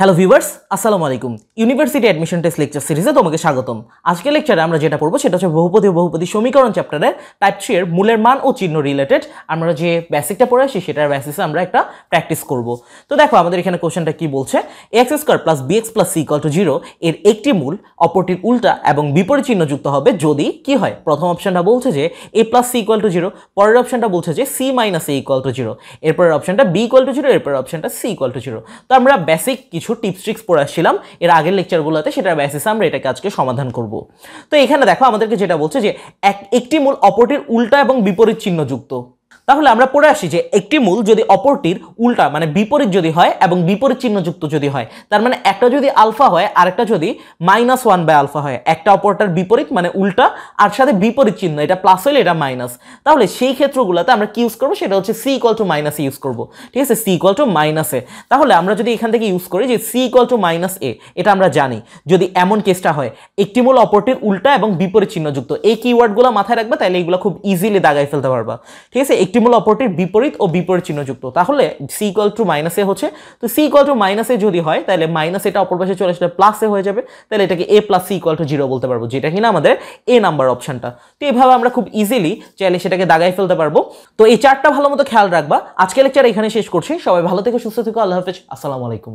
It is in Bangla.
হ্যালো ভিউয়ার্স আসসালামু আলাইকুম ইউনিভার্সিটি অ্যাডমিশন টেস্ট লেকচার সিরিজে তোমাকে স্বাগতম আজকে লেকচারে আমরা যেটা পড়বো সেটা হচ্ছে বহুপদী ও বহুপদী সমীকরণ চ্যাপ্টারে টাইপ থ্রি এর মূলের মান ও চিহ্ন রিলেটেড আমরা যে বেসিকটা পড়ে আসি সেটার বেসিসে আমরা একটা প্র্যাকটিস করব তো দেখো আমাদের এখানে কোশ্চেনটা কি বলছে x square plus b x plus c equal to zero এর একটি মূল অপরটির উল্টা এবং বিপরীত চিহ্ন যুক্ত হবে যদি কি হয় প্রথম অপশনটা বলছে যে A plus C equal to zero পরের অপশনটা বলছে যে C minus A equal to zero এরপরের অপশনটা বি ইকুয়াল টু জিরো এরপরের অপশনটা সি ইকুয়াল টু জিরো তো আমরা বেসিক কিছু কিছু টিপস ট্রিক্স পড়ে আসছিলাম এর আগের লেকচারগুলোতে সেটার বেসিসে আমরা এটাকে আজকে সমাধান করব তো এখানে দেখো আমাদেরকে যেটা বলছে যে এক একটি মূল অপরটির উল্টা এবং বিপরীত চিহ্ন যুক্ত তাহলে আমরা পড়ে আসি যে একটি মূল যদি অপরটির উল্টা মানে বিপরীত যদি হয় এবং বিপরীত চিহ্নযুক্ত যদি হয় তার মানে একটা যদি আলফা হয় আর একটা যদি মাইনাস ওয়ান বাই আলফা হয় একটা অপরটার বিপরীত মানে উল্টা আর সাথে বিপরীত চিহ্ন এটা প্লাস হলে এটা মাইনাস তাহলে সেই ক্ষেত্রগুলোতে আমরা কি ইউজ করবো সেটা হচ্ছে C equal to minus use করবো ঠিক আছে সি ইকল টু মাইনাসে তাহলে আমরা যদি এখান থেকে ইউজ করি যে C equal to minus A এটা আমরা জানি যদি এমন কেসটা হয় একটি মূল অপরটির উল্টা এবং বিপরীত চিহ্নযুক্ত এই কিওয়ার্ডগুলো মাথায় রাখবে তাহলে এইগুলো খুব ইজিলি দাগাই ফেলতে পারবা ঠিক আছে একটি মূল অপরটির বিপরীত ও বিপরীত চিহ্ন যুক্ত তাহলে C equal to minus A হচ্ছে তো C equal to minus A যদি হয় তাহলে মাইনাস এটা অপর পাশে চলে আসলে প্লাস এ হয়ে যাবে তাহলে এটাকে A plus C equal to zero বলতে পারবো যেটা কিনা আমাদের এ নাম্বার অপশানটা তো এভাবে আমরা খুব ইজিলি চাইলে সেটাকে দাগায় ফেলতে পারবো তো এই চারটা ভালো মতো খেয়াল রাখবা আজকে লেকচার এখানে শেষ করছি সবাই ভালো থেকে সুস্থ থেকো আল্লাহ হাফেজ আসসালামু আলাইকুম